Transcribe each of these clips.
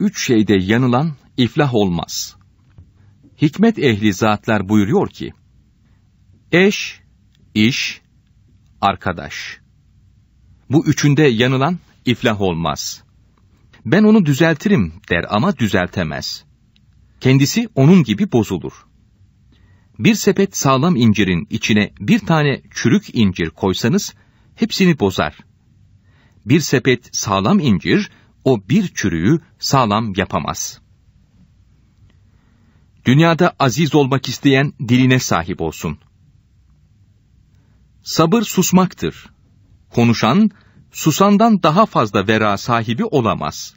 üç şeyde yanılan iflah olmaz. Hikmet ehli zatlar buyuruyor ki, Eş, iş, arkadaş. Bu üçünde yanılan iflah olmaz. Ben onu düzeltirim der ama düzeltemez. Kendisi onun gibi bozulur. Bir sepet sağlam incirin içine bir tane çürük incir koysanız hepsini bozar. Bir sepet sağlam incir o bir çürüğü sağlam yapamaz. Dünyada aziz olmak isteyen diline sahip olsun. Sabır susmaktır. Konuşan, susandan daha fazla vera sahibi olamaz.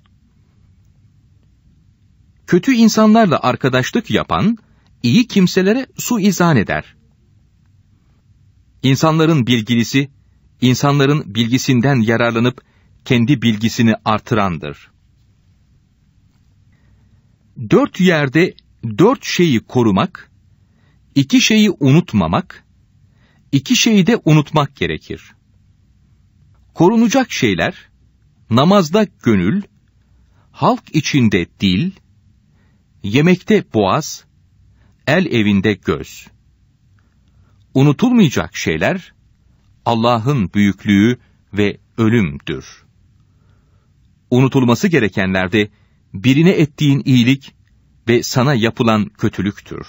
Kötü insanlarla arkadaşlık yapan, iyi kimselere su izan eder. İnsanların bilgilisi, insanların bilgisinden yararlanıp kendi bilgisini artırandır. Dört yerde dört şeyi korumak, iki şeyi unutmamak, iki şeyi de unutmak gerekir. Korunacak şeyler, namazda gönül, halk içinde dil, yemekte boğaz, el evinde göz. Unutulmayacak şeyler, Allah'ın büyüklüğü ve ölümdür unutulması gerekenlerde birine ettiğin iyilik ve sana yapılan kötülüktür.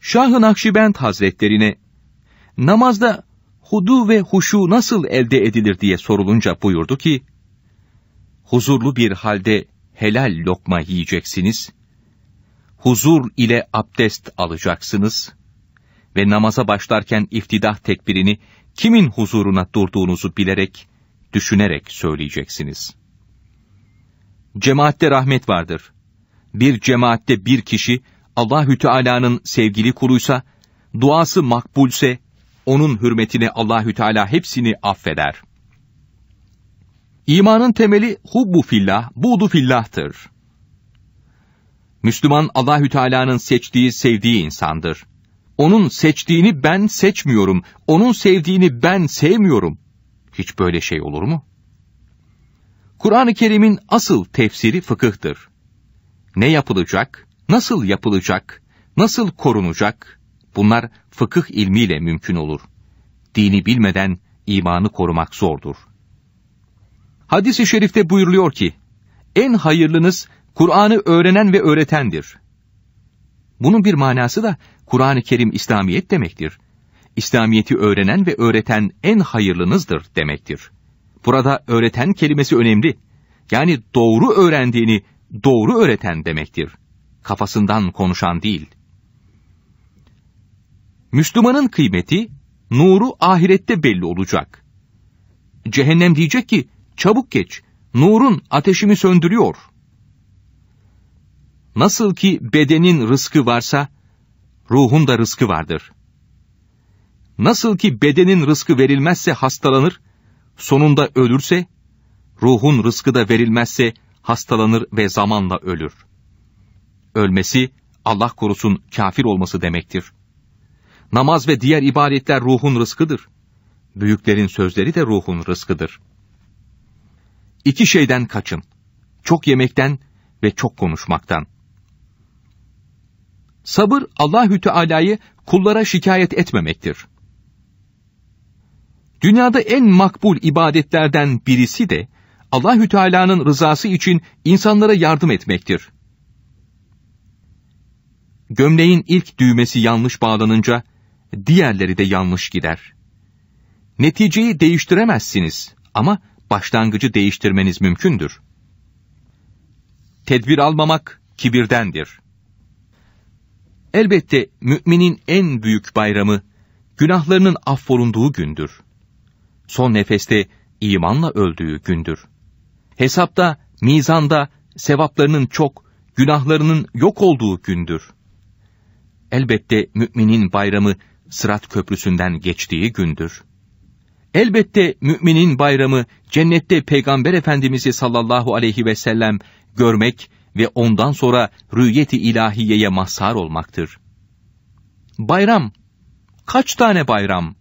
Şah-ı Nakşibend Hazretlerine namazda hudu ve huşu nasıl elde edilir diye sorulunca buyurdu ki, huzurlu bir halde helal lokma yiyeceksiniz, huzur ile abdest alacaksınız ve namaza başlarken iftidah tekbirini kimin huzuruna durduğunuzu bilerek düşünerek söyleyeceksiniz. Cemaatte rahmet vardır. Bir cemaatte bir kişi Allahü Teala'nın sevgili kuluysa, duası makbulse onun hürmetine Allahü Teala hepsini affeder. İmanın temeli hubbu fillah, budu fillah'tır. Müslüman Allahü Teala'nın seçtiği, sevdiği insandır. Onun seçtiğini ben seçmiyorum, onun sevdiğini ben sevmiyorum. Hiç böyle şey olur mu? Kur'an-ı Kerim'in asıl tefsiri fıkıhtır. Ne yapılacak, nasıl yapılacak, nasıl korunacak bunlar fıkıh ilmiyle mümkün olur. Dini bilmeden imanı korumak zordur. Hadis-i şerifte buyuruluyor ki, en hayırlınız Kur'an'ı öğrenen ve öğretendir. Bunun bir manası da Kur'an-ı Kerim İslamiyet demektir. İslamiyeti öğrenen ve öğreten en hayırlınızdır demektir. Burada öğreten kelimesi önemli. Yani doğru öğrendiğini doğru öğreten demektir. Kafasından konuşan değil. Müslümanın kıymeti, nuru ahirette belli olacak. Cehennem diyecek ki, çabuk geç, nurun ateşimi söndürüyor. Nasıl ki bedenin rızkı varsa, ruhun da rızkı vardır. Nasıl ki bedenin rızkı verilmezse hastalanır, sonunda ölürse, ruhun rızkı da verilmezse hastalanır ve zamanla ölür. Ölmesi, Allah korusun kafir olması demektir. Namaz ve diğer ibadetler ruhun rızkıdır. Büyüklerin sözleri de ruhun rızkıdır. İki şeyden kaçın. Çok yemekten ve çok konuşmaktan. Sabır Allahü Teala'yı kullara şikayet etmemektir. Dünyada en makbul ibadetlerden birisi de Allahü Teala'nın rızası için insanlara yardım etmektir. Gömleğin ilk düğmesi yanlış bağlanınca diğerleri de yanlış gider. Neticeyi değiştiremezsiniz ama başlangıcı değiştirmeniz mümkündür. Tedbir almamak kibirdendir. Elbette müminin en büyük bayramı günahlarının affolunduğu gündür son nefeste imanla öldüğü gündür. Hesapta, mizanda sevaplarının çok, günahlarının yok olduğu gündür. Elbette müminin bayramı Sırat Köprüsü'nden geçtiği gündür. Elbette müminin bayramı cennette Peygamber Efendimiz'i sallallahu aleyhi ve sellem görmek ve ondan sonra rüyeti ilahiyeye mazhar olmaktır. Bayram, kaç tane bayram?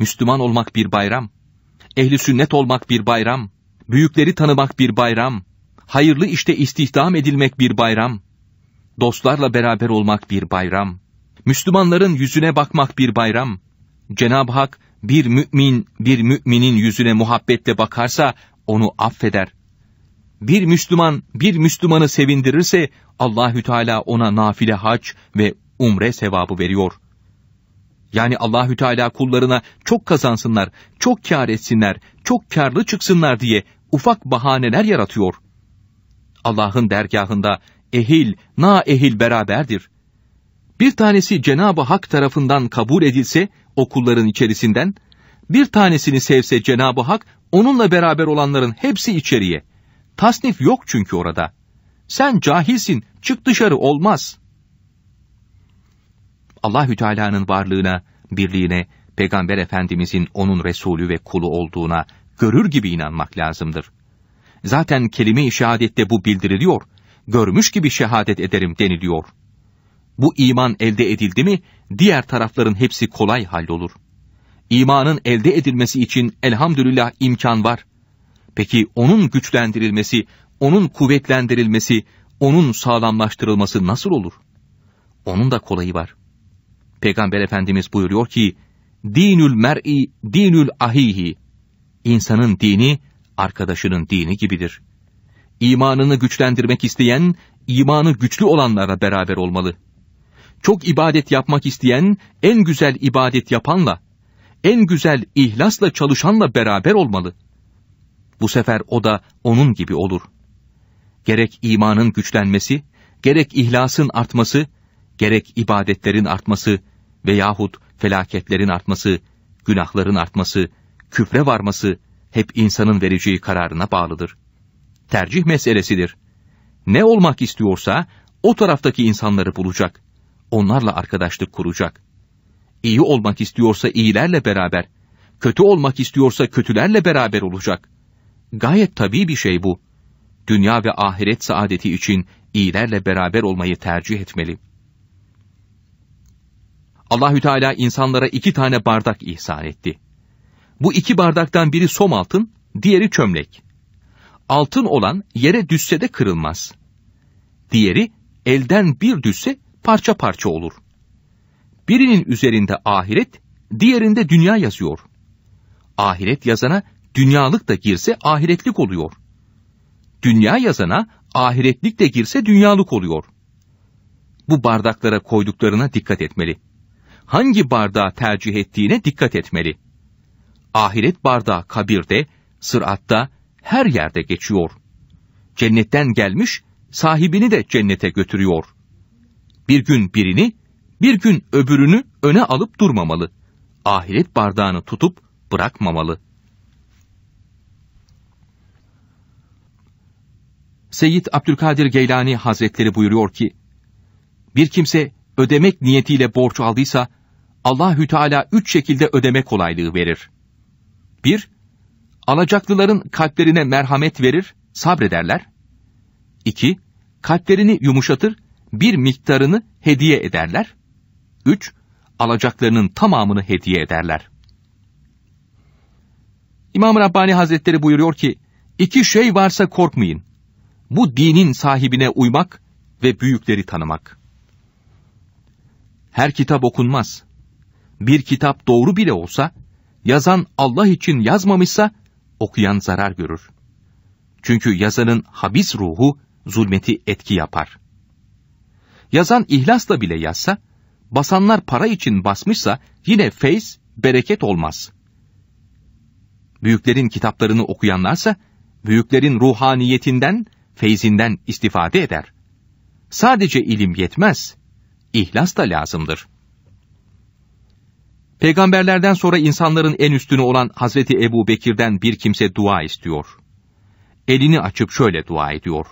Müslüman olmak bir bayram. Ehli sünnet olmak bir bayram. Büyükleri tanımak bir bayram. Hayırlı işte istihdam edilmek bir bayram. Dostlarla beraber olmak bir bayram. Müslümanların yüzüne bakmak bir bayram. Cenab-ı Hak bir mümin bir müminin yüzüne muhabbetle bakarsa onu affeder. Bir Müslüman bir Müslümanı sevindirirse Allahü Teala ona nafile hac ve umre sevabı veriyor.'' Yani Allahü Teala kullarına çok kazansınlar, çok kâr etsinler, çok kârlı çıksınlar diye ufak bahaneler yaratıyor. Allah'ın dergahında ehil, na ehil beraberdir. Bir tanesi Cenab-ı Hak tarafından kabul edilse o kulların içerisinden, bir tanesini sevse Cenab-ı Hak onunla beraber olanların hepsi içeriye. Tasnif yok çünkü orada. Sen cahilsin, çık dışarı olmaz.'' Allahü Teala'nın varlığına, birliğine, Peygamber Efendimizin onun Resulü ve kulu olduğuna görür gibi inanmak lazımdır. Zaten kelime-i şehadette bu bildiriliyor. Görmüş gibi şehadet ederim deniliyor. Bu iman elde edildi mi diğer tarafların hepsi kolay hallolur. İmanın elde edilmesi için elhamdülillah imkan var. Peki onun güçlendirilmesi, onun kuvvetlendirilmesi, onun sağlamlaştırılması nasıl olur? Onun da kolayı var. Peygamber Efendimiz buyuruyor ki, Dinül mer'i dinül ahihi. İnsanın dini, arkadaşının dini gibidir. İmanını güçlendirmek isteyen, imanı güçlü olanlara beraber olmalı. Çok ibadet yapmak isteyen, en güzel ibadet yapanla, en güzel ihlasla çalışanla beraber olmalı. Bu sefer o da onun gibi olur. Gerek imanın güçlenmesi, gerek ihlasın artması, gerek ibadetlerin artması veyahut felaketlerin artması, günahların artması, küfre varması hep insanın vereceği kararına bağlıdır. Tercih meselesidir. Ne olmak istiyorsa o taraftaki insanları bulacak. Onlarla arkadaşlık kuracak. İyi olmak istiyorsa iyilerle beraber, kötü olmak istiyorsa kötülerle beraber olacak. Gayet tabii bir şey bu. Dünya ve ahiret saadeti için iyilerle beraber olmayı tercih etmeli.'' Allahü Teala insanlara iki tane bardak ihsan etti. Bu iki bardaktan biri som altın, diğeri çömlek. Altın olan yere düşse de kırılmaz. Diğeri elden bir düşse parça parça olur. Birinin üzerinde ahiret, diğerinde dünya yazıyor. Ahiret yazana dünyalık da girse ahiretlik oluyor. Dünya yazana ahiretlik de girse dünyalık oluyor. Bu bardaklara koyduklarına dikkat etmeli.'' hangi bardağı tercih ettiğine dikkat etmeli. Ahiret bardağı kabirde, sıratta, her yerde geçiyor. Cennetten gelmiş, sahibini de cennete götürüyor. Bir gün birini, bir gün öbürünü öne alıp durmamalı. Ahiret bardağını tutup bırakmamalı. Seyyid Abdülkadir Geylani Hazretleri buyuruyor ki, bir kimse ödemek niyetiyle borç aldıysa Allahü Teala üç şekilde ödeme kolaylığı verir. 1. Alacaklıların kalplerine merhamet verir, sabrederler. 2. Kalplerini yumuşatır, bir miktarını hediye ederler. 3. Alacaklarının tamamını hediye ederler. İmam Rabbani Hazretleri buyuruyor ki, iki şey varsa korkmayın. Bu dinin sahibine uymak ve büyükleri tanımak. Her kitap okunmaz. Bir kitap doğru bile olsa, yazan Allah için yazmamışsa, okuyan zarar görür. Çünkü yazanın habis ruhu, zulmeti etki yapar. Yazan ihlasla bile yazsa, basanlar para için basmışsa yine feyz, bereket olmaz. Büyüklerin kitaplarını okuyanlarsa, büyüklerin ruhaniyetinden, feyzinden istifade eder. Sadece ilim yetmez, ihlas da lazımdır.'' Peygamberlerden sonra insanların en üstünü olan Hazreti Ebu Bekir'den bir kimse dua istiyor. Elini açıp şöyle dua ediyor.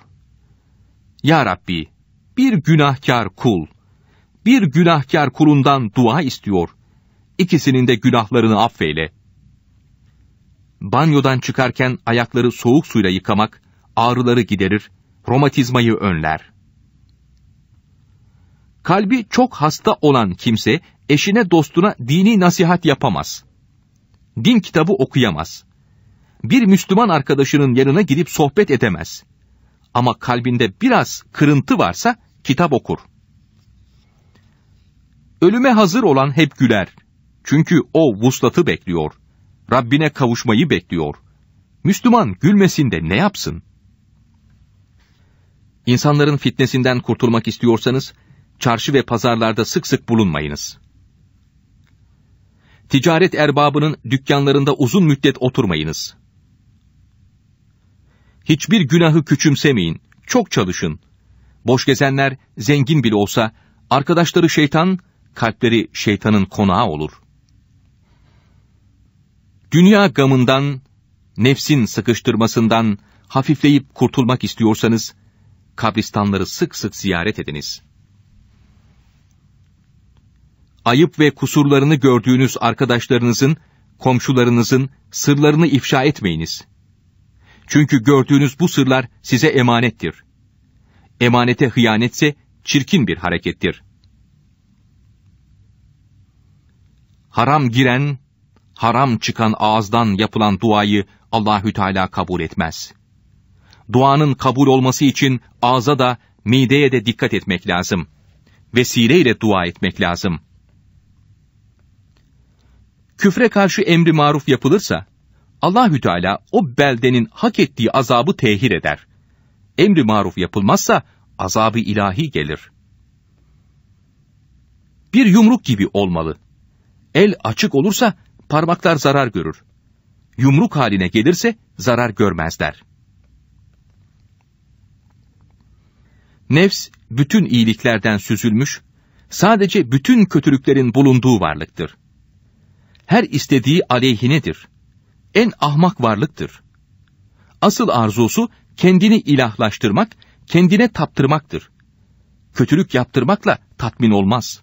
Ya Rabbi, bir günahkar kul, bir günahkar kulundan dua istiyor. İkisinin de günahlarını affeyle. Banyodan çıkarken ayakları soğuk suyla yıkamak, ağrıları giderir, romatizmayı önler. Kalbi çok hasta olan kimse, eşine dostuna dini nasihat yapamaz. Din kitabı okuyamaz. Bir Müslüman arkadaşının yanına gidip sohbet edemez. Ama kalbinde biraz kırıntı varsa kitap okur. Ölüme hazır olan hep güler. Çünkü o vuslatı bekliyor. Rabbine kavuşmayı bekliyor. Müslüman gülmesin de ne yapsın? İnsanların fitnesinden kurtulmak istiyorsanız, çarşı ve pazarlarda sık sık bulunmayınız ticaret erbabının dükkanlarında uzun müddet oturmayınız. Hiçbir günahı küçümsemeyin, çok çalışın. Boş gezenler zengin bile olsa, arkadaşları şeytan, kalpleri şeytanın konağı olur. Dünya gamından, nefsin sıkıştırmasından hafifleyip kurtulmak istiyorsanız, kabristanları sık sık ziyaret ediniz.'' ayıp ve kusurlarını gördüğünüz arkadaşlarınızın, komşularınızın sırlarını ifşa etmeyiniz. Çünkü gördüğünüz bu sırlar size emanettir. Emanete hıyanetse çirkin bir harekettir. Haram giren, haram çıkan ağızdan yapılan duayı Allahü Teala kabul etmez. Duanın kabul olması için ağza da mideye de dikkat etmek lazım. Vesile ile dua etmek lazım.'' küfre karşı emri maruf yapılırsa, Allahü Teala o beldenin hak ettiği azabı tehir eder. Emri maruf yapılmazsa azabı ilahi gelir. Bir yumruk gibi olmalı. El açık olursa parmaklar zarar görür. Yumruk haline gelirse zarar görmezler. Nefs bütün iyiliklerden süzülmüş, sadece bütün kötülüklerin bulunduğu varlıktır her istediği aleyhinedir. En ahmak varlıktır. Asıl arzusu kendini ilahlaştırmak, kendine taptırmaktır. Kötülük yaptırmakla tatmin olmaz.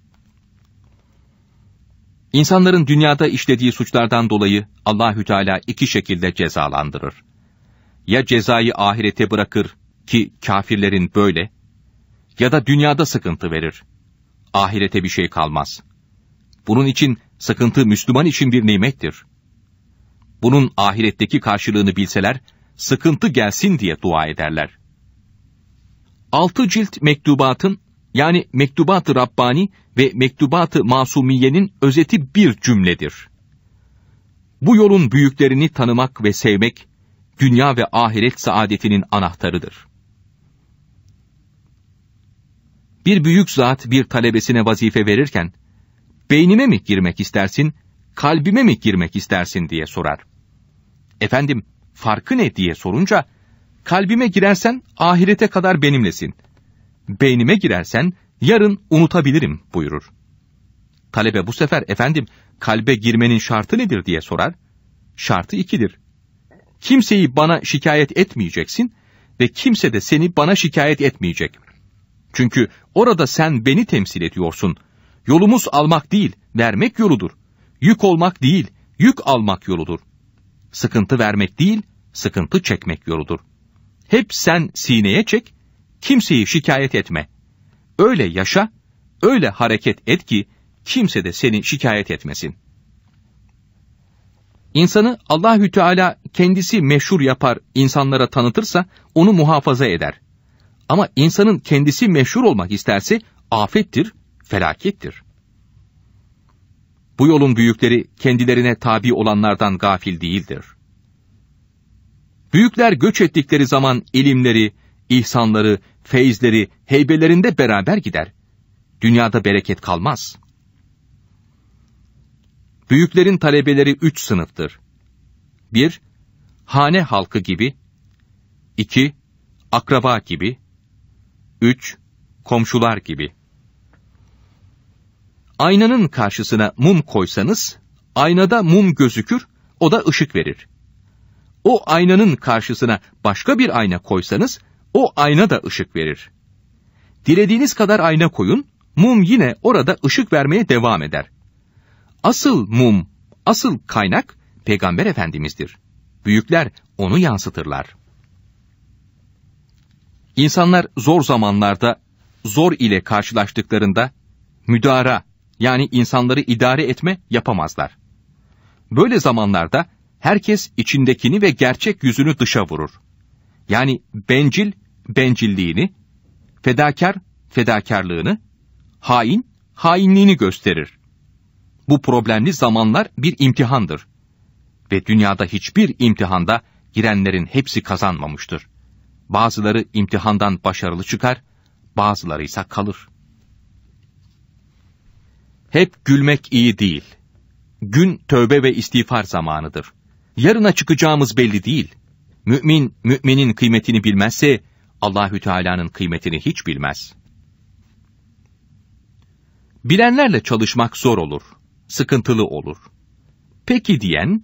İnsanların dünyada işlediği suçlardan dolayı Allahü Teala iki şekilde cezalandırır. Ya cezayı ahirete bırakır ki kafirlerin böyle ya da dünyada sıkıntı verir. Ahirete bir şey kalmaz. Bunun için Sıkıntı Müslüman için bir nimettir. Bunun ahiretteki karşılığını bilseler, sıkıntı gelsin diye dua ederler. Altı cilt mektubatın, yani mektubat-ı Rabbani ve mektubat-ı Masumiye'nin özeti bir cümledir. Bu yolun büyüklerini tanımak ve sevmek, dünya ve ahiret saadetinin anahtarıdır. Bir büyük zat bir talebesine vazife verirken, beynime mi girmek istersin, kalbime mi girmek istersin diye sorar. Efendim farkı ne diye sorunca, kalbime girersen ahirete kadar benimlesin, beynime girersen yarın unutabilirim buyurur. Talebe bu sefer efendim kalbe girmenin şartı nedir diye sorar. Şartı ikidir. Kimseyi bana şikayet etmeyeceksin ve kimse de seni bana şikayet etmeyecek. Çünkü orada sen beni temsil ediyorsun.'' Yolumuz almak değil, vermek yoludur. Yük olmak değil, yük almak yoludur. Sıkıntı vermek değil, sıkıntı çekmek yoludur. Hep sen sineye çek, kimseyi şikayet etme. Öyle yaşa, öyle hareket et ki kimse de seni şikayet etmesin. İnsanı Allahü Teala kendisi meşhur yapar, insanlara tanıtırsa onu muhafaza eder. Ama insanın kendisi meşhur olmak isterse afettir, felakettir. Bu yolun büyükleri kendilerine tabi olanlardan gafil değildir. Büyükler göç ettikleri zaman ilimleri, ihsanları, feyizleri, heybelerinde beraber gider. Dünyada bereket kalmaz. Büyüklerin talebeleri üç sınıftır. 1- Hane halkı gibi 2- Akraba gibi 3- Komşular gibi Aynanın karşısına mum koysanız, aynada mum gözükür, o da ışık verir. O aynanın karşısına başka bir ayna koysanız, o ayna da ışık verir. Dilediğiniz kadar ayna koyun, mum yine orada ışık vermeye devam eder. Asıl mum, asıl kaynak Peygamber Efendimiz'dir. Büyükler onu yansıtırlar. İnsanlar zor zamanlarda, zor ile karşılaştıklarında müdara yani insanları idare etme yapamazlar. Böyle zamanlarda herkes içindekini ve gerçek yüzünü dışa vurur. Yani bencil bencilliğini, fedakar fedakarlığını, hain hainliğini gösterir. Bu problemli zamanlar bir imtihandır. Ve dünyada hiçbir imtihanda girenlerin hepsi kazanmamıştır. Bazıları imtihandan başarılı çıkar, bazıları ise kalır. Hep gülmek iyi değil. Gün tövbe ve istiğfar zamanıdır. Yarına çıkacağımız belli değil. Mümin, müminin kıymetini bilmezse Allahü Teala'nın kıymetini hiç bilmez. Bilenlerle çalışmak zor olur, sıkıntılı olur. Peki diyen,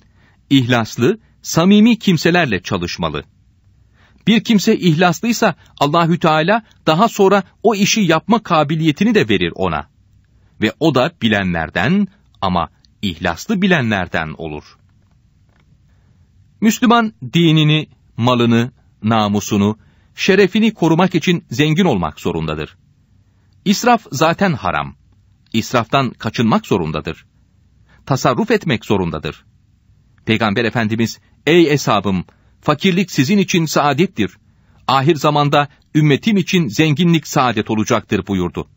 ihlaslı, samimi kimselerle çalışmalı. Bir kimse ihlaslıysa Allahü Teala daha sonra o işi yapma kabiliyetini de verir ona.'' ve o da bilenlerden ama ihlaslı bilenlerden olur. Müslüman dinini, malını, namusunu, şerefini korumak için zengin olmak zorundadır. İsraf zaten haram. İsraftan kaçınmak zorundadır. Tasarruf etmek zorundadır. Peygamber Efendimiz, ey eshabım, fakirlik sizin için saadettir. Ahir zamanda ümmetim için zenginlik saadet olacaktır buyurdu.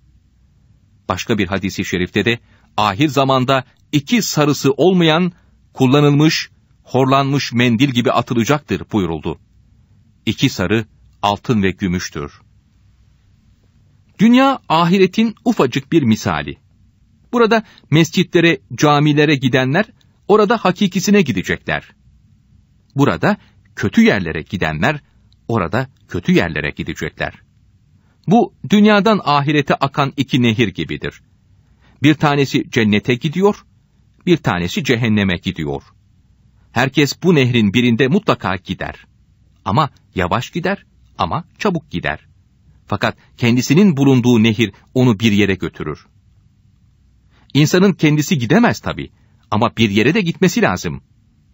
Başka bir hadisi şerifte de ahir zamanda iki sarısı olmayan kullanılmış, horlanmış mendil gibi atılacaktır buyuruldu. İki sarı altın ve gümüştür. Dünya ahiretin ufacık bir misali. Burada mescitlere, camilere gidenler orada hakikisine gidecekler. Burada kötü yerlere gidenler orada kötü yerlere gidecekler. Bu dünyadan ahirete akan iki nehir gibidir. Bir tanesi cennete gidiyor, bir tanesi cehenneme gidiyor. Herkes bu nehrin birinde mutlaka gider. Ama yavaş gider ama çabuk gider. Fakat kendisinin bulunduğu nehir onu bir yere götürür. İnsanın kendisi gidemez tabii ama bir yere de gitmesi lazım.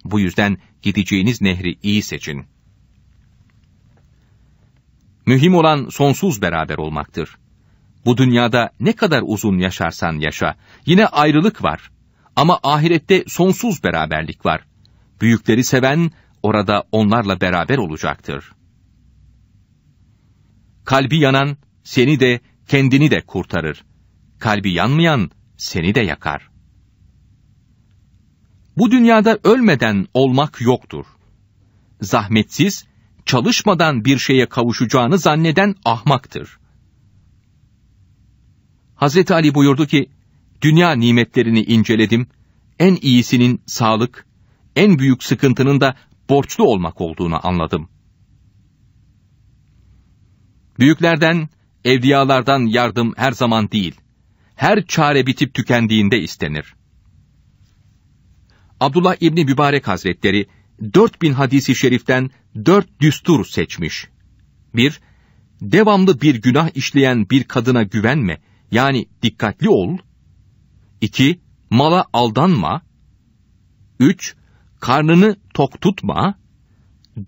Bu yüzden gideceğiniz nehri iyi seçin.'' Mühim olan sonsuz beraber olmaktır. Bu dünyada ne kadar uzun yaşarsan yaşa, yine ayrılık var. Ama ahirette sonsuz beraberlik var. Büyükleri seven, orada onlarla beraber olacaktır. Kalbi yanan, seni de, kendini de kurtarır. Kalbi yanmayan, seni de yakar. Bu dünyada ölmeden olmak yoktur. Zahmetsiz çalışmadan bir şeye kavuşacağını zanneden ahmaktır. Hazreti Ali buyurdu ki, dünya nimetlerini inceledim, en iyisinin sağlık, en büyük sıkıntının da borçlu olmak olduğunu anladım. Büyüklerden, evliyalardan yardım her zaman değil, her çare bitip tükendiğinde istenir. Abdullah İbni Mübarek Hazretleri, Dört bin hadisi şeriften dört düstur seçmiş. 1. Devamlı bir günah işleyen bir kadına güvenme, yani dikkatli ol. 2. Mala aldanma. 3. Karnını tok tutma.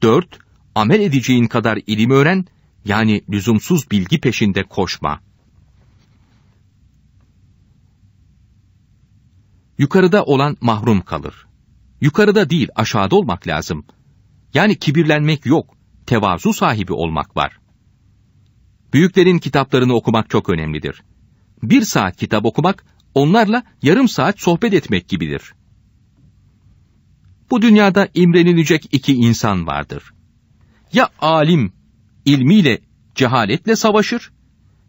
4. Amel edeceğin kadar ilim öğren, yani lüzumsuz bilgi peşinde koşma. Yukarıda olan mahrum kalır. Yukarıda değil aşağıda olmak lazım. Yani kibirlenmek yok, tevazu sahibi olmak var. Büyüklerin kitaplarını okumak çok önemlidir. Bir saat kitap okumak, onlarla yarım saat sohbet etmek gibidir. Bu dünyada imrenilecek iki insan vardır. Ya alim, ilmiyle, cehaletle savaşır,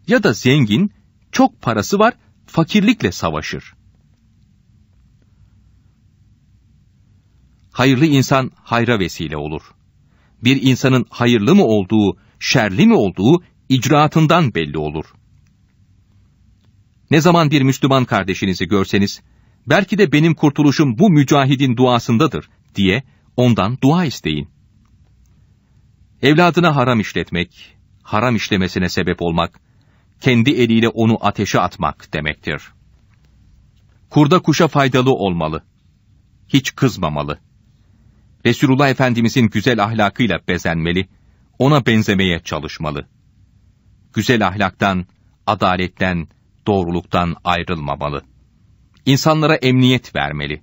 ya da zengin, çok parası var, fakirlikle savaşır. Hayırlı insan hayra vesile olur. Bir insanın hayırlı mı olduğu, şerli mi olduğu icraatından belli olur. Ne zaman bir Müslüman kardeşinizi görseniz, belki de benim kurtuluşum bu mücahidin duasındadır diye ondan dua isteyin. Evladına haram işletmek, haram işlemesine sebep olmak, kendi eliyle onu ateşe atmak demektir. Kurda kuşa faydalı olmalı. Hiç kızmamalı. Resulullah Efendimizin güzel ahlakıyla bezenmeli, ona benzemeye çalışmalı. Güzel ahlaktan, adaletten, doğruluktan ayrılmamalı. İnsanlara emniyet vermeli.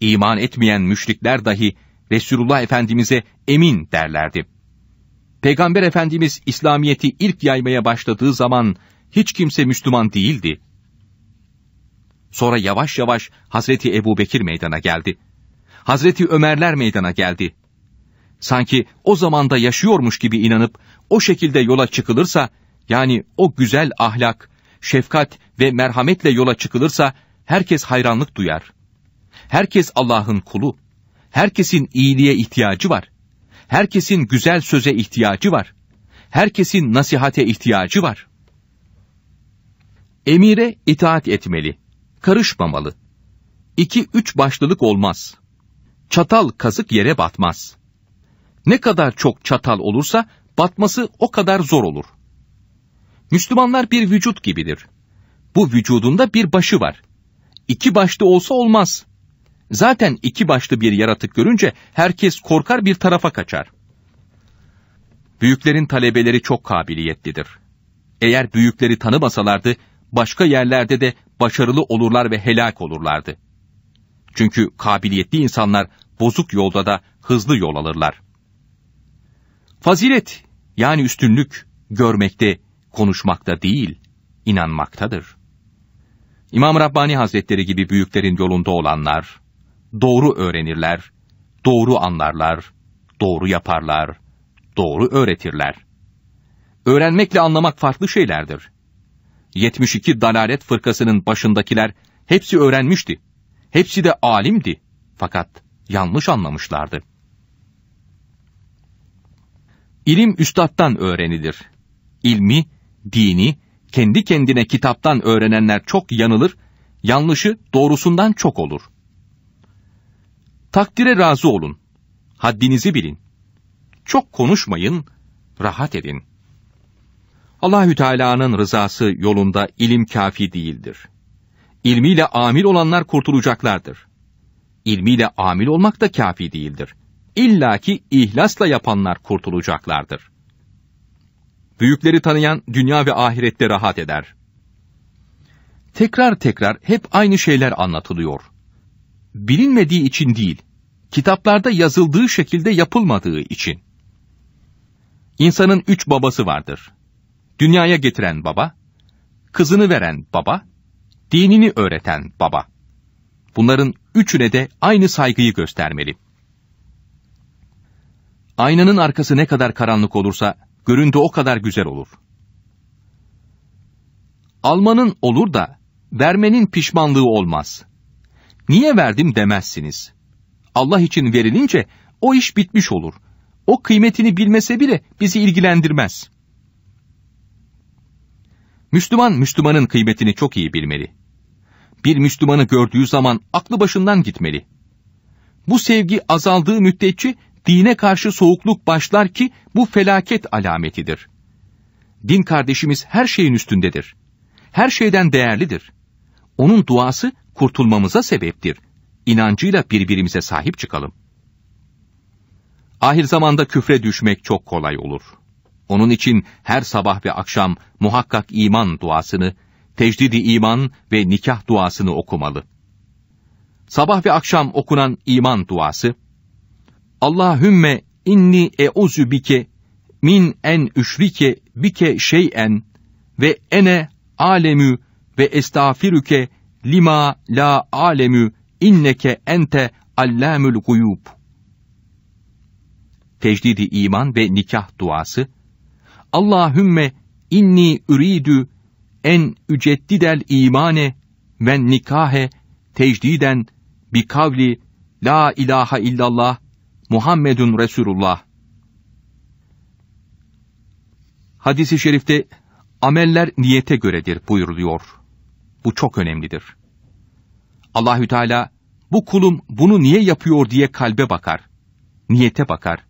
İman etmeyen müşrikler dahi Resulullah Efendimiz'e emin derlerdi. Peygamber Efendimiz İslamiyet'i ilk yaymaya başladığı zaman hiç kimse Müslüman değildi. Sonra yavaş yavaş Hazreti Ebu Bekir meydana geldi.'' Hazreti Ömerler meydana geldi. Sanki o zamanda yaşıyormuş gibi inanıp o şekilde yola çıkılırsa, yani o güzel ahlak, şefkat ve merhametle yola çıkılırsa herkes hayranlık duyar. Herkes Allah'ın kulu. Herkesin iyiliğe ihtiyacı var. Herkesin güzel söze ihtiyacı var. Herkesin nasihate ihtiyacı var. Emire itaat etmeli, karışmamalı. İki üç başlılık olmaz çatal kazık yere batmaz. Ne kadar çok çatal olursa batması o kadar zor olur. Müslümanlar bir vücut gibidir. Bu vücudunda bir başı var. İki başlı olsa olmaz. Zaten iki başlı bir yaratık görünce herkes korkar bir tarafa kaçar. Büyüklerin talebeleri çok kabiliyetlidir. Eğer büyükleri tanımasalardı başka yerlerde de başarılı olurlar ve helak olurlardı. Çünkü kabiliyetli insanlar bozuk yolda da hızlı yol alırlar. Fazilet yani üstünlük görmekte, konuşmakta değil, inanmaktadır. İmam Rabbani Hazretleri gibi büyüklerin yolunda olanlar, doğru öğrenirler, doğru anlarlar, doğru yaparlar, doğru öğretirler. Öğrenmekle anlamak farklı şeylerdir. 72 dalalet fırkasının başındakiler hepsi öğrenmişti. Hepsi de alimdi fakat yanlış anlamışlardı. İlim üstattan öğrenilir. İlmi, dini, kendi kendine kitaptan öğrenenler çok yanılır, yanlışı doğrusundan çok olur. Takdire razı olun, haddinizi bilin. Çok konuşmayın, rahat edin. Allahü Teala'nın rızası yolunda ilim kafi değildir. İlmiyle amil olanlar kurtulacaklardır. İlmiyle amil olmak da kafi değildir. İlla ki ihlasla yapanlar kurtulacaklardır. Büyükleri tanıyan dünya ve ahirette rahat eder. Tekrar tekrar hep aynı şeyler anlatılıyor. Bilinmediği için değil, kitaplarda yazıldığı şekilde yapılmadığı için. İnsanın üç babası vardır. Dünyaya getiren baba, kızını veren baba, dinini öğreten baba. Bunların üçüne de aynı saygıyı göstermeli. Aynanın arkası ne kadar karanlık olursa göründü o kadar güzel olur. Almanın olur da vermenin pişmanlığı olmaz. Niye verdim demezsiniz. Allah için verilince o iş bitmiş olur. O kıymetini bilmese bile bizi ilgilendirmez. Müslüman Müslümanın kıymetini çok iyi bilmeli bir Müslümanı gördüğü zaman aklı başından gitmeli. Bu sevgi azaldığı müddetçe dine karşı soğukluk başlar ki bu felaket alametidir. Din kardeşimiz her şeyin üstündedir. Her şeyden değerlidir. Onun duası kurtulmamıza sebeptir. İnancıyla birbirimize sahip çıkalım. Ahir zamanda küfre düşmek çok kolay olur. Onun için her sabah ve akşam muhakkak iman duasını tecdidi iman ve nikah duasını okumalı. Sabah ve akşam okunan iman duası, Allahümme inni euzü bike min en üşrike bike şeyen ve ene alemü ve estağfirüke lima la alemü inneke ente allamül guyub. Tecdidi iman ve nikah duası, Allahümme inni üridü en üceddidel imane ve nikahe tecdiden bi kavli la ilahe illallah Muhammedun Resulullah. hadisi şerifte ameller niyete göredir buyuruluyor. Bu çok önemlidir. Allahü Teala bu kulum bunu niye yapıyor diye kalbe bakar. Niyete bakar.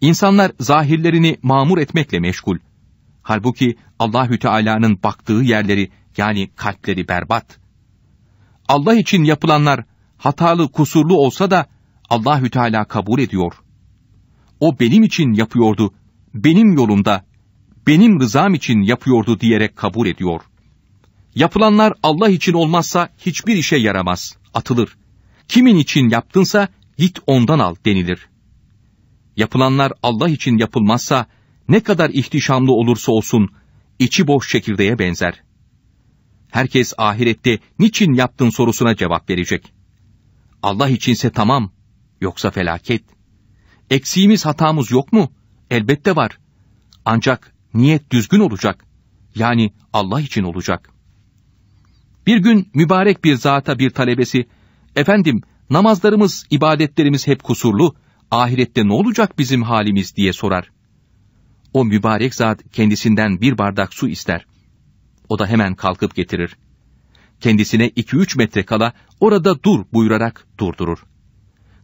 İnsanlar zahirlerini mamur etmekle meşgul. Halbuki Allahü Teala'nın baktığı yerleri yani kalpleri berbat. Allah için yapılanlar hatalı, kusurlu olsa da Allahü Teala kabul ediyor. O benim için yapıyordu, benim yolumda, benim rızam için yapıyordu diyerek kabul ediyor. Yapılanlar Allah için olmazsa hiçbir işe yaramaz, atılır. Kimin için yaptınsa git ondan al denilir. Yapılanlar Allah için yapılmazsa ne kadar ihtişamlı olursa olsun içi boş çekirdeğe benzer. Herkes ahirette niçin yaptın sorusuna cevap verecek. Allah içinse tamam, yoksa felaket. Eksiğimiz hatamız yok mu? Elbette var. Ancak niyet düzgün olacak. Yani Allah için olacak. Bir gün mübarek bir zata bir talebesi, efendim namazlarımız, ibadetlerimiz hep kusurlu, ahirette ne olacak bizim halimiz diye sorar.'' o mübarek zat kendisinden bir bardak su ister. O da hemen kalkıp getirir. Kendisine iki üç metre kala orada dur buyurarak durdurur.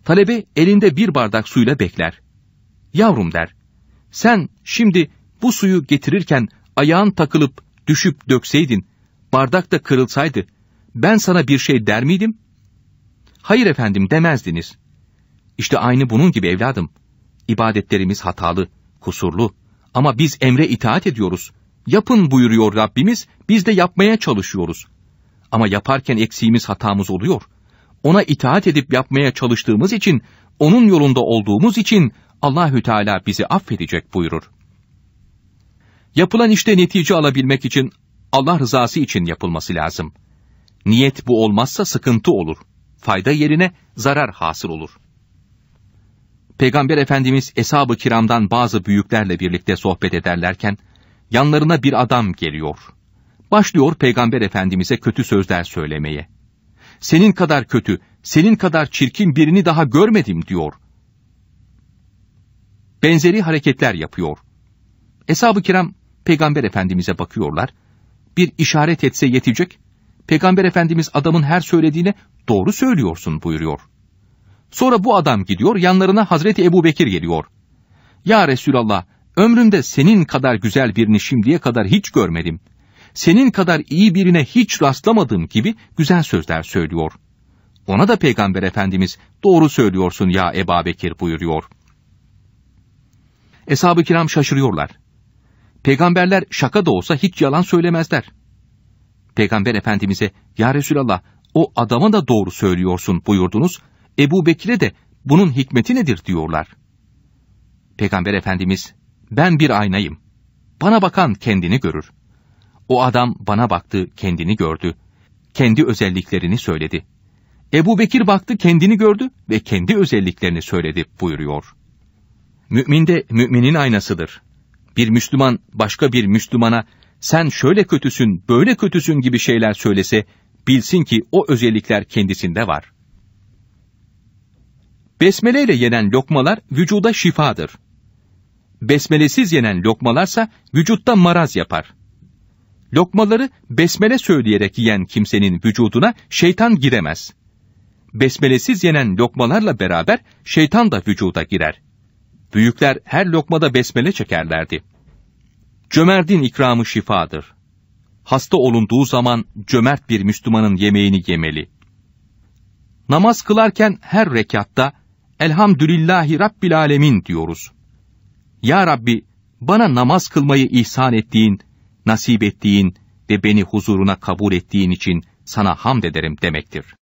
Talebe elinde bir bardak suyla bekler. Yavrum der, sen şimdi bu suyu getirirken ayağın takılıp düşüp dökseydin, bardak da kırılsaydı, ben sana bir şey der miydim? Hayır efendim demezdiniz. İşte aynı bunun gibi evladım. İbadetlerimiz hatalı, kusurlu. Ama biz emre itaat ediyoruz. Yapın buyuruyor Rabbimiz, biz de yapmaya çalışıyoruz. Ama yaparken eksiğimiz hatamız oluyor. Ona itaat edip yapmaya çalıştığımız için, onun yolunda olduğumuz için Allahü Teala bizi affedecek buyurur. Yapılan işte netice alabilmek için Allah rızası için yapılması lazım. Niyet bu olmazsa sıkıntı olur. Fayda yerine zarar hasıl olur.'' Peygamber Efendimiz Eshab-ı Kiram'dan bazı büyüklerle birlikte sohbet ederlerken yanlarına bir adam geliyor. Başlıyor Peygamber Efendimiz'e kötü sözler söylemeye. Senin kadar kötü, senin kadar çirkin birini daha görmedim diyor. Benzeri hareketler yapıyor. Eshab-ı kiram Peygamber Efendimiz'e bakıyorlar. Bir işaret etse yetecek. Peygamber Efendimiz adamın her söylediğine doğru söylüyorsun buyuruyor.'' Sonra bu adam gidiyor yanlarına Hazreti Ebu Bekir geliyor. Ya Resulallah ömrümde senin kadar güzel birini şimdiye kadar hiç görmedim. Senin kadar iyi birine hiç rastlamadım gibi güzel sözler söylüyor. Ona da Peygamber Efendimiz doğru söylüyorsun ya Eba Bekir buyuruyor. Eshab-ı kiram şaşırıyorlar. Peygamberler şaka da olsa hiç yalan söylemezler. Peygamber Efendimiz'e ya Resulallah o adama da doğru söylüyorsun buyurdunuz Ebu Bekir'e de bunun hikmeti nedir diyorlar. Peygamber Efendimiz ben bir aynayım. Bana bakan kendini görür. O adam bana baktı kendini gördü. Kendi özelliklerini söyledi. Ebu Bekir baktı kendini gördü ve kendi özelliklerini söyledi buyuruyor. Mümin de müminin aynasıdır. Bir Müslüman başka bir Müslümana sen şöyle kötüsün, böyle kötüsün gibi şeyler söylese bilsin ki o özellikler kendisinde var. Besmele ile yenen lokmalar vücuda şifadır. Besmelesiz yenen lokmalarsa vücutta maraz yapar. Lokmaları besmele söyleyerek yiyen kimsenin vücuduna şeytan giremez. Besmelesiz yenen lokmalarla beraber şeytan da vücuda girer. Büyükler her lokmada besmele çekerlerdi. Cömertin ikramı şifadır. Hasta olunduğu zaman cömert bir Müslümanın yemeğini yemeli. Namaz kılarken her rekatta Elhamdülillahi Rabbil Alemin diyoruz. Ya Rabbi bana namaz kılmayı ihsan ettiğin, nasip ettiğin ve beni huzuruna kabul ettiğin için sana hamd ederim demektir.